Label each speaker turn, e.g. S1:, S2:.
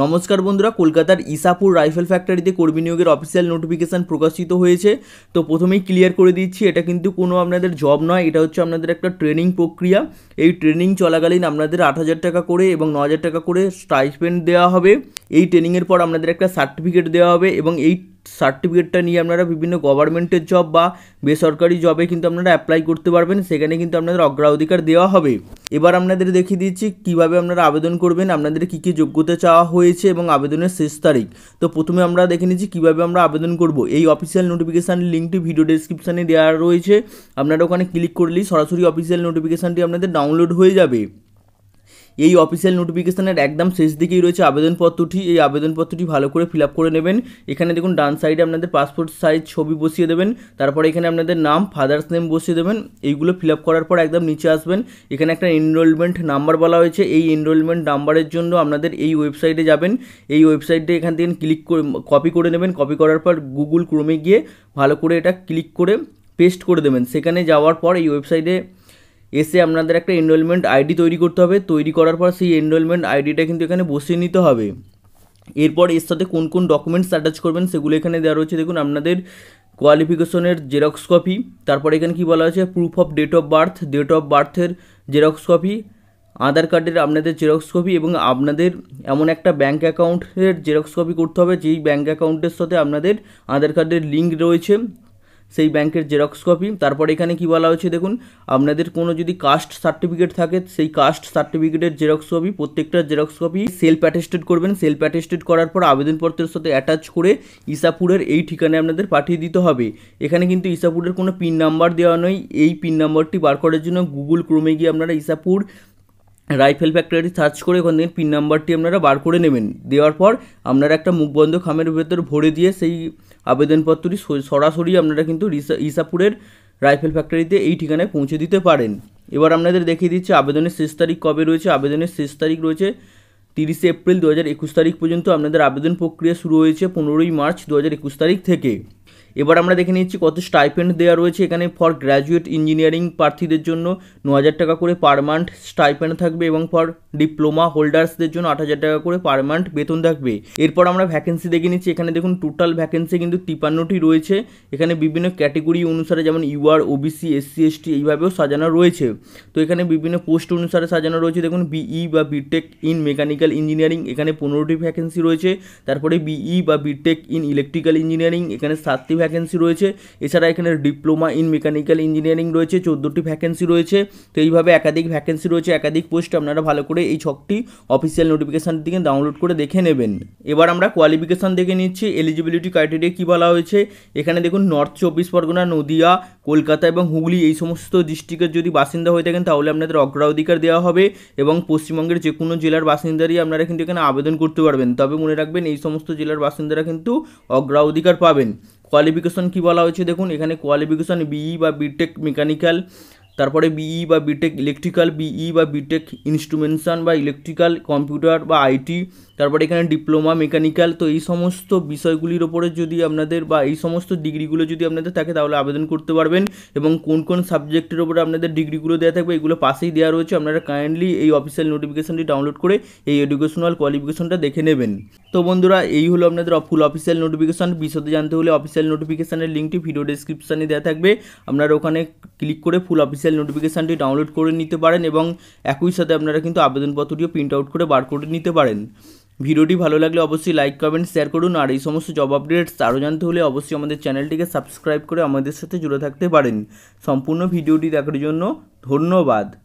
S1: নমস্কার বন্ধুরা কলকাতার ইসাপুর রাইফেল ফ্যাক্টরিতে কর্মী নিয়োগের অফিসিয়াল নোটিফিকেশান প্রকাশিত হয়েছে তো প্রথমেই ক্লিয়ার করে দিচ্ছি এটা কিন্তু কোনো আপনাদের জব নয় এটা হচ্ছে আপনাদের একটা ট্রেনিং প্রক্রিয়া এই ট্রেনিং চলাকালীন আপনাদের আট হাজার টাকা করে এবং ন হাজার টাকা করে স্টাইপেন্ড দেওয়া হবে এই ট্রেনিংয়ের পর আপনাদের একটা সার্টিফিকেট দেওয়া হবে এবং এই সার্টিফিকেটটা নিয়ে আপনারা বিভিন্ন গভর্নমেন্টের জব বা বেসরকারি জবে কিন্তু আপনারা অ্যাপ্লাই করতে পারবেন সেখানে কিন্তু আপনাদের অগ্রাধিকার দেওয়া হবে এবার আপনাদের দেখিয়ে দিচ্ছি কিভাবে আপনারা আবেদন করবেন আপনাদের কী কী যোগ্যতা চাওয়া হয়েছে এবং আবেদনের শেষ তারিখ তো প্রথমে আমরা দেখে নিচ্ছি কীভাবে আমরা আবেদন করব এই অফিসিয়াল নোটিফিকেশান লিঙ্কটি ভিডিও ডিসক্রিপশানে দেওয়া রয়েছে আপনারা ওখানে ক্লিক করলেই সরাসরি অফিসিয়াল নোটিফিকেশানটি আপনাদের ডাউনলোড হয়ে যাবে এই অফিসিয়াল নোটিফিকেশানের একদম শেষ দিকেই রয়েছে আবেদনপত্রটি এই আবেদনপত্রটি ভালো করে ফিল করে নেবেন এখানে দেখুন ডান সাইডে আপনাদের পাসপোর্ট সাইজ ছবি বসিয়ে দেবেন তারপরে এখানে আপনাদের নাম ফাদার্স নেম বসিয়ে দেবেন এইগুলো ফিল করার পর একদম নিচে আসবেন এখানে একটা এনরোলমেন্ট নাম্বার বলা হয়েছে এই এনরোলমেন্ট নাম্বারের জন্য আপনাদের এই ওয়েবসাইটে যাবেন এই ওয়েবসাইটে এখান থেকে ক্লিক করে কপি করে নেবেন কপি করার পর গুগল ক্রোমে গিয়ে ভালো করে এটা ক্লিক করে পেস্ট করে দেবেন সেখানে যাওয়ার পর এই ওয়েবসাইটে এসে আপনাদের একটা এনরোলমেন্ট আইডি তৈরি করতে হবে তৈরি করার পর সেই এনরোলমেন্ট আইডিটা কিন্তু এখানে বসিয়ে নিতে হবে এরপর এর সাথে কোন কোন ডকুমেন্টস অ্যাটাচ করবেন সেগুলো এখানে দেওয়া রয়েছে দেখুন আপনাদের কোয়ালিফিকেশনের জেরক্স কপি তারপর এখানে কি বলা হয়েছে proof of date of birth date of বার্থের জেরক্স কপি আধার কার্ডের আপনাদের জেরক্স কপি এবং আপনাদের এমন একটা ব্যাঙ্ক অ্যাকাউন্টের জেরক্স কপি করতে হবে যেই ব্যাঙ্ক অ্যাকাউন্টের সাথে আপনাদের আধার কার্ডের লিঙ্ক রয়েছে সেই ব্যাংকের জেরক্স কপি তারপর এখানে কি বলা হয়েছে দেখুন আপনাদের কোনো যদি কাস্ট সার্টিফিকেট থাকে সেই কাস্ট সার্টিফিকেটের জেরক্স কপি প্রত্যেকটা জেরক্স কপি সেলফ অ্যাটেস্টেড করবেন সেলফ অ্যাটেস্টেড করার পর আবেদনপত্রের সাথে অ্যাটাচ করে ইসাপুরের এই ঠিকানায় আপনাদের পাঠিয়ে দিতে হবে এখানে কিন্তু ইসাপুরের কোনো পিন নাম্বার দেওয়া নয় এই পিন নাম্বারটি বার করার জন্য গুগল ক্রোমে গিয়ে আপনারা ইসাপুর রাইফেল ফ্যাক্টরি সার্চ করে ওখান থেকে পিন নাম্বারটি আপনারা বার করে নেবেন দেওয়ার পর আপনারা একটা মুখবন্ধ খামের ভেতর ভরে দিয়ে সেই আবেদনপত্রটি সরাসরি আপনারা কিন্তু ইসাপুরের রাইফেল ফ্যাক্টরিতে এই ঠিকানায় পৌঁছে দিতে পারেন এবার আপনাদের দেখিয়ে দিচ্ছে আবেদনের শেষ তারিখ কবে রয়েছে আবেদনের শেষ তারিখ রয়েছে তিরিশে এপ্রিল দু তারিখ পর্যন্ত আপনাদের আবেদন প্রক্রিয়া শুরু হয়েছে পনেরোই মার্চ দু তারিখ থেকে এবার আমরা দেখে নিচ্ছি কত স্টাইপেন্ড দেওয়া রয়েছে এখানে ফর গ্র্যাজুয়েট ইঞ্জিনিয়ারিং প্রার্থীদের জন্য ন হাজার টাকা করে পার মান্থ স্টাইপেন্ড থাকবে এবং ফর ডিপ্লোমা হোল্ডার্সদের জন্য আট হাজার টাকা করে পার মান্থ বেতন থাকবে এরপর আমরা ভ্যাকেন্সি দেখে নিচ্ছি এখানে দেখুন টোটাল ভ্যাকেন্সি কিন্তু তিপান্নটি রয়েছে এখানে বিভিন্ন ক্যাটেগরি অনুসারে যেমন ইউআর ওবিসি এসসি এসটি এইভাবেও সাজানো রয়েছে তো এখানে বিভিন্ন পোস্ট অনুসারে সাজানো রয়েছে দেখুন বিই e বা বিটেক ইন মেকানিক্যাল ইঞ্জিনিয়ারিং এখানে পনেরোটি ভ্যাকেন্সি রয়েছে তারপরে বিই e বা বিটেক ইন ইলেকট্রিক্যাল ইঞ্জিনিয়ারিং এখানে সাতটি ভ্যাকেন্সি রয়েছে এছাড়া এখানে ডিপ্লোমা ইন মেকানিক্যাল ইঞ্জিনিয়ারিং রয়েছে চোদ্দোটি ভ্যাকেন্সি রয়েছে তো এইভাবে একাধিক ভ্যাকেন্সি রয়েছে একাধিক পোস্ট আপনারা ভালো করে এই ছকটি অফিসিয়াল নোটিফিকেশান দিকে ডাউনলোড করে দেখে নেবেন এবার আমরা কোয়ালিফিকেশান দেখে নিচ্ছি এলিজিবিলিটি ক্রাইটেরিয়া কী বলা হয়েছে এখানে দেখুন নর্থ চব্বিশ পরগনা নদিয়া কলকাতা এবং হুগলি এই সমস্ত ডিস্ট্রিক্টের যদি বাসিন্দা হয়ে থাকেন তাহলে আপনাদের অগ্রাধিকার দেওয়া হবে এবং পশ্চিমবঙ্গের যে কোনো জেলার বাসিন্দারই আপনারা কিন্তু এখানে আবেদন করতে পারবেন তবে মনে রাখবেন এই সমস্ত জেলার বাসিন্দারা কিন্তু অগ্রাধিকার পাবেন কোয়ালিফিকেশন কী বলা হয়েছে দেখুন এখানে কোয়ালিফিকেশন বিই বা বিটেক মেকানিক্যাল তারপরে বিই e বা বিটেক ইলেকট্রিক্যাল বিই বা বিটেক ইনস্ট্রুমেন্টেশন বা ইলেকট্রিক্যাল কম্পিউটার বা আইটি তারপরে এখানে ডিপ্লোমা মেকানিক্যাল তো এই সমস্ত বিষয়গুলির ওপরে যদি আপনাদের বা এই সমস্ত ডিগ্রিগুলো যদি আপনাদের থাকে তাহলে আবেদন করতে পারবেন এবং কোন কোন সাবজেক্টের ওপরে আপনাদের ডিগ্রিগুলো দেওয়া থাকবে এগুলো পাশেই দেওয়া রয়েছে আপনারা কাইন্ডলি এই অফিসিয়াল নোটিফিকেশনটি ডাউনলোড করে এই এডুকেশনাল কোয়ালিফিকেশনটা দেখে নেবেন তো বন্ধুরা এই হলো আপনাদের ফুল অফিসিয়াল নোটিফিকেশন বিশদে জানতে হলে অফিসিয়াল নোটিফিকেশনের লিঙ্কটি ভিডিও ডিসক্রিপশানে দেওয়া থাকবে আপনারা ওখানে ক্লিক করে ফুল অফিস অফিসিয়াল নোটিফিকেশানটি ডাউনলোড করে নিতে পারেন এবং একই সাথে আপনারা কিন্তু আবেদনপত্রটিও প্রিন্ট আউট করে বার করে নিতে পারেন ভিডিওটি ভালো লাগলে অবশ্যই লাইক কমেন্ট শেয়ার করুন আর এই সমস্ত জব আপডেটস আরও জানতে হলে অবশ্যই আমাদের চ্যানেলটিকে সাবস্ক্রাইব করে আমাদের সাথে জুড়ে থাকতে পারেন সম্পূর্ণ ভিডিওটি দেখার জন্য ধন্যবাদ